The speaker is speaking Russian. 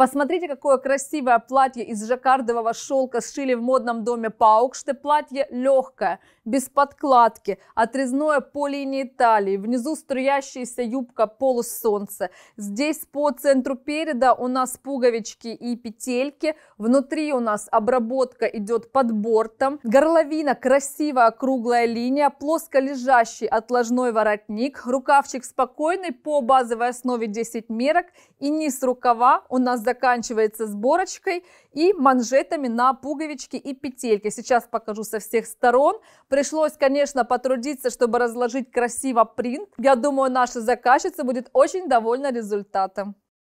Посмотрите, какое красивое платье из жаккардового шелка сшили в модном доме Паукште. Платье легкое, без подкладки, отрезное по линии талии. Внизу струящаяся юбка полусолнца. Здесь по центру переда у нас пуговички и петельки. Внутри у нас обработка идет под бортом. Горловина красивая круглая линия, плоско лежащий отложной воротник. Рукавчик спокойный по базовой основе 10 мерок. И низ рукава у нас заканчивается сборочкой и манжетами на пуговички и петельки. Сейчас покажу со всех сторон. Пришлось, конечно, потрудиться, чтобы разложить красиво принт. Я думаю, наша заказчица будет очень довольна результатом.